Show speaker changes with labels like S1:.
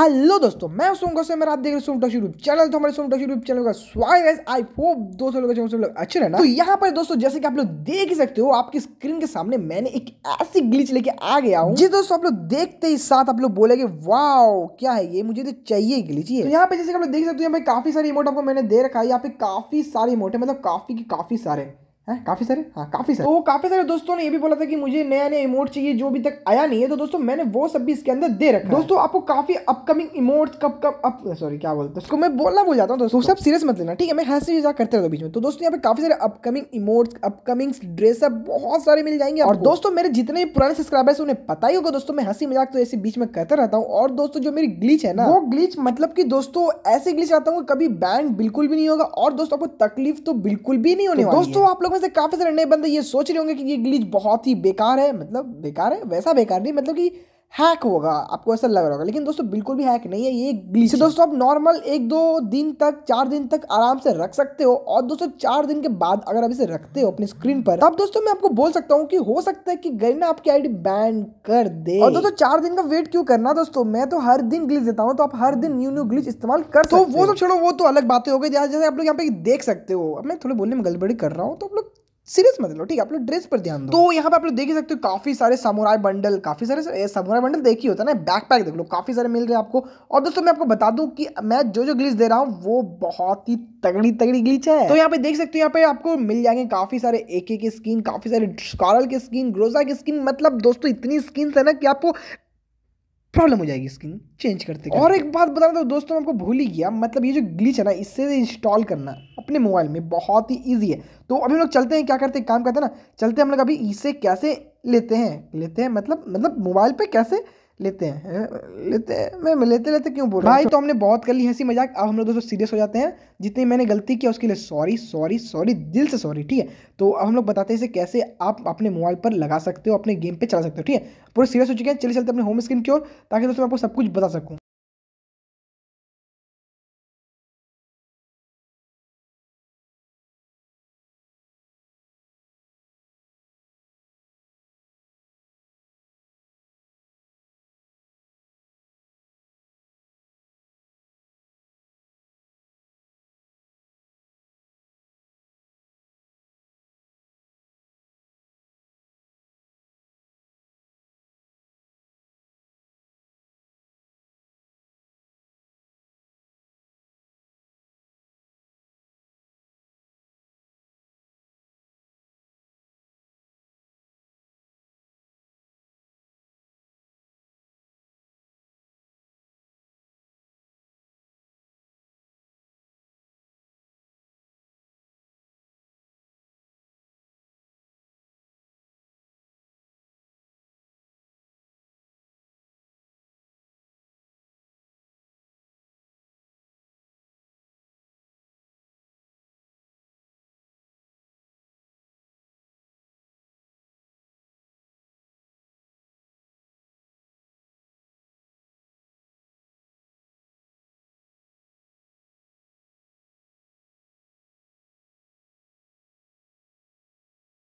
S1: hello दोस्तों मैं सोमका से मेरा आप देख रहे सोमटा यूट्यूब चैनल तो हमारे सोमटा यूट्यूब चैनल का स्वागत आई होप दोस्तों लोग अच्छे लोग अच्छे रहना तो यहाँ पर दोस्तों जैसे कि आप लोग देख ही सकते हो आपकी स्क्रीन के सामने मैंने एक ऐसी ग्लिच लेके आ गया हूँ जी दोस्तों आप लोग देखते ही साथ आप लोग बोले वाओ क्या है ये मुझे तो चाहिए ग्लिच ये तो यहाँ पे जैसे आप लोग देख सकते हो यहाँ पे काफी सारे इमोट आपको मैंने दे रखा है यहाँ पे काफी सारे इमोट है मतलब काफी की काफी सारे काफ़ी सारे हाँ काफ़ी सारे तो काफ़ी सारे दोस्तों ने ये भी बोला था कि मुझे नया नया इमोट चाहिए जो अभी तक आया नहीं है तो दोस्तों मैंने वो सब भी इसके अंदर दे रखा दोस्तों आपको काफ़ी अपकमिंग इमोट्स कब कब अप सॉरी क्या बोलते उसको मैं बोलना भूल जाता हूँ दोस्तों तो सब सीरियस मत लेना ठीक है मैं हंसी मजाक करते रहता बीच में तो दोस्तों यहाँ पे काफ़ी सारे अपकमिंग इमोट्स अपकमिंग ड्रेसअप बहुत सारे मिल जाएंगे और दोस्तों मेरे जितने भी पुराने सब्सक्राइबर्स उन्हें पता ही होगा दोस्तों मैं हंसी मजाक तो ऐसे बीच में करता रहता हूँ और दोस्तों जो मेरी ग्लीच है ना वो ग्लीच मतलब की दोस्तों ऐसे ग्लीच आता हूँ कभी बैंड बिल्कुल भी नहीं होगा और दोस्तों आपको तकलीफ तो बिल्कुल भी नहीं होने तो दोस्तों आप लोग में से काफ़ी सारे नए बंदे ये सोच रहे होंगे कि ये ग्लीच बहुत ही बेकार है मतलब बेकार है वैसा बेकार नहीं मतलब कि हैक होगा आपको ऐसा लग रहा होगा लेकिन दोस्तों बिल्कुल भी हैक नहीं है ये ग्लीच तो दोस्तों आप नॉर्मल एक दो दिन तक चार दिन तक आराम से रख सकते हो और दोस्तों चार दिन के बाद अगर आप इसे रखते हो अपनी स्क्रीन पर तब दोस्तों मैं आपको बोल सकता हूँ कि हो सकता है कि गरीना आपकी आईडी बैन कर दे और दोस्तों चार दिन का वेट क्यों करना दोस्तों मैं तो हर दिन ग्लीच देता हूँ तो आप हर दिन न्यू न्यू ग्लीच इस्तेमाल कर तो सकते हो वो सब छोड़ो वो तो अलग बातें हो गई जैसे आप लोग यहाँ पे देख सकते हो मैं थोड़े बोलने में गड़बड़ी कर रहा हूँ तो आप सीरियस मत लो ठीक है आप लोग ड्रेस पर ध्यान दो तो यहाँ पे आप लोग देख सकते हो काफी सारे समुराई बंडल काफी सारे समुराई बंडल ही होता है ना बैकपैक देख लो काफी सारे मिल रहे हैं आपको और दोस्तों मैं आपको बता दूं कि मैं जो जो ग्लिच दे रहा हूँ वो बहुत ही तगड़ी तगड़ी ग्लिच है तो यहाँ पे देख सकते हो यहाँ पे आपको मिल जाएंगे काफी सारे एक के स्किन काफी सारे स्कारल के स्किन ग्रोजा की स्किन मतलब दोस्तों इतनी स्किन है ना कि आपको प्रॉब्लम हो जाएगी स्क्रीन चेंज करते और एक बात बताना तो दोस्तों मैं आपको भूल ही गया मतलब ये जो ग्लिच है ना इससे इंस्टॉल करना अपने मोबाइल में बहुत ही ईजी है तो अभी हम लोग चलते हैं क्या करते हैं काम करते हैं ना चलते हैं हम लोग अभी इसे कैसे लेते हैं लेते हैं मतलब मतलब मोबाइल पर कैसे लेते हैं लेते हैं मैं लेते लेते क्यों बोल रहा भाई तो, तो हमने बहुत कर ली हंसी मजाक अब हम लोग दोस्तों सीरियस हो जाते हैं जितनी मैंने गलती की उसके लिए सॉरी सॉरी सॉरी दिल से सॉरी ठीक है तो अब हम लोग बताते हैं इसे कैसे आप अपने मोबाइल पर लगा सकते हो अपने गेम पर चला सकते हो ठीक है पूरे सीरियस हो चुके हैं चले चलते अपने होम स्क्रीन की ओर ताकि दोस्तों मैं आपको सब कुछ बता सकूँ